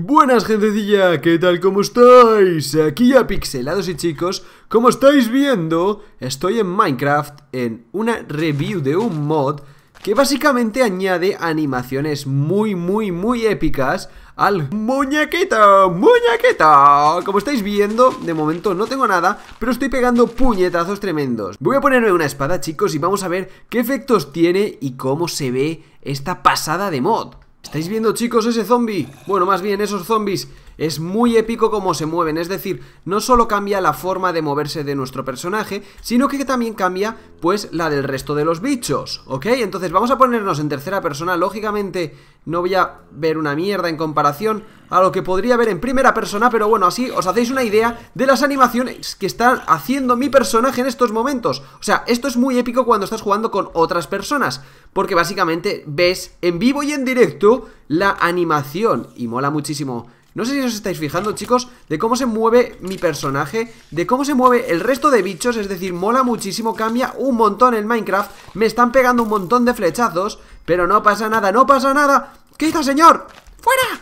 Buenas gentecilla, ¿qué tal? ¿Cómo estáis? Aquí ya pixelados y chicos, como estáis viendo, estoy en Minecraft en una review de un mod que básicamente añade animaciones muy, muy, muy épicas al muñequito, muñequeta. Como estáis viendo, de momento no tengo nada, pero estoy pegando puñetazos tremendos. Voy a ponerme una espada, chicos, y vamos a ver qué efectos tiene y cómo se ve esta pasada de mod. ¿Estáis viendo, chicos, ese zombie? Bueno, más bien, esos zombies es muy épico cómo se mueven, es decir, no solo cambia la forma de moverse de nuestro personaje, sino que también cambia, pues, la del resto de los bichos, ¿ok? Entonces vamos a ponernos en tercera persona, lógicamente no voy a ver una mierda en comparación a lo que podría ver en primera persona, pero bueno, así os hacéis una idea de las animaciones que está haciendo mi personaje en estos momentos. O sea, esto es muy épico cuando estás jugando con otras personas, porque básicamente ves en vivo y en directo la animación y mola muchísimo no sé si os estáis fijando, chicos, de cómo se mueve mi personaje, de cómo se mueve el resto de bichos, es decir, mola muchísimo, cambia un montón el Minecraft, me están pegando un montón de flechazos, pero no pasa nada, no pasa nada. ¿Qué está señor? ¡Fuera!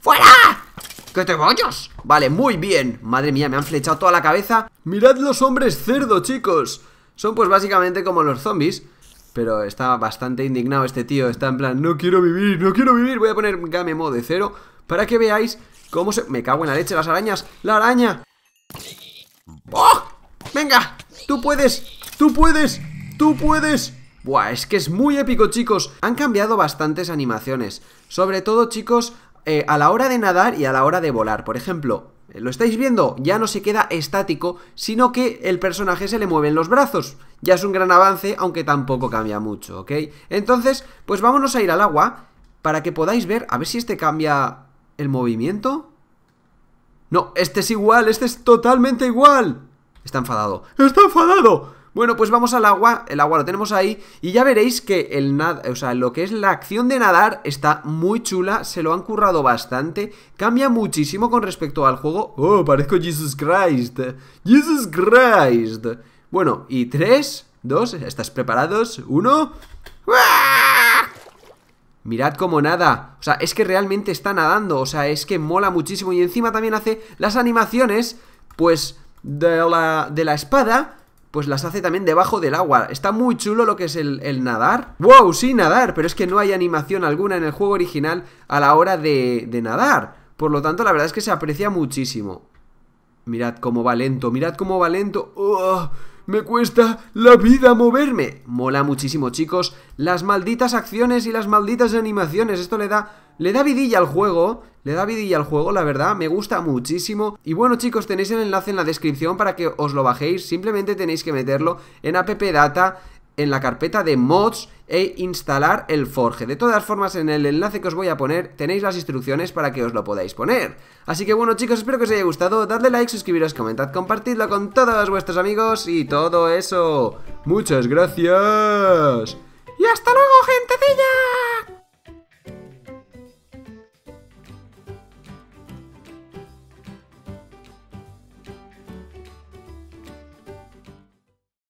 ¡Fuera! ¡Que te vayas! Vale, muy bien. Madre mía, me han flechado toda la cabeza. Mirad los hombres cerdo, chicos. Son pues básicamente como los zombies, pero estaba bastante indignado este tío. Está en plan, no quiero vivir, no quiero vivir. Voy a poner game mode cero para que veáis cómo se... Me cago en la leche, las arañas. ¡La araña! ¡Oh! ¡Venga! ¡Tú puedes! ¡Tú puedes! ¡Tú puedes! Buah, es que es muy épico, chicos. Han cambiado bastantes animaciones. Sobre todo, chicos, eh, a la hora de nadar y a la hora de volar. Por ejemplo, eh, lo estáis viendo, ya no se queda estático, sino que el personaje se le mueven los brazos. Ya es un gran avance, aunque tampoco cambia mucho, ¿ok? Entonces, pues vámonos a ir al agua para que podáis ver, a ver si este cambia el movimiento. No, este es igual, este es totalmente igual. Está enfadado. ¡Está enfadado! Bueno, pues vamos al agua, el agua lo tenemos ahí y ya veréis que el nad o sea, lo que es la acción de nadar está muy chula, se lo han currado bastante, cambia muchísimo con respecto al juego. Oh, parezco Jesus Christ. Jesus Christ. Bueno, y tres, dos, ¿estás preparados? Uno. Mirad cómo nada, o sea, es que realmente está nadando, o sea, es que mola muchísimo y encima también hace las animaciones, pues, de la, de la espada pues las hace también debajo del agua. Está muy chulo lo que es el, nadar. ¡Wow! Sí, nadar, pero es que no hay animación alguna en el juego original a la hora de, de nadar. Por lo tanto, la verdad es que se aprecia muchísimo. Mirad cómo va lento, mirad cómo va lento. Me cuesta la vida moverme. Mola muchísimo, chicos. Las malditas acciones y las malditas animaciones. Esto le da le da vidilla al juego, le da vidilla al juego, la verdad, me gusta muchísimo. Y bueno chicos, tenéis el enlace en la descripción para que os lo bajéis, simplemente tenéis que meterlo en appdata, en la carpeta de mods e instalar el Forge. De todas formas, en el enlace que os voy a poner tenéis las instrucciones para que os lo podáis poner. Así que bueno chicos, espero que os haya gustado, dadle like, suscribiros, comentad, compartidlo con todos vuestros amigos y todo eso. ¡Muchas gracias! ¡Y hasta luego, gentecilla!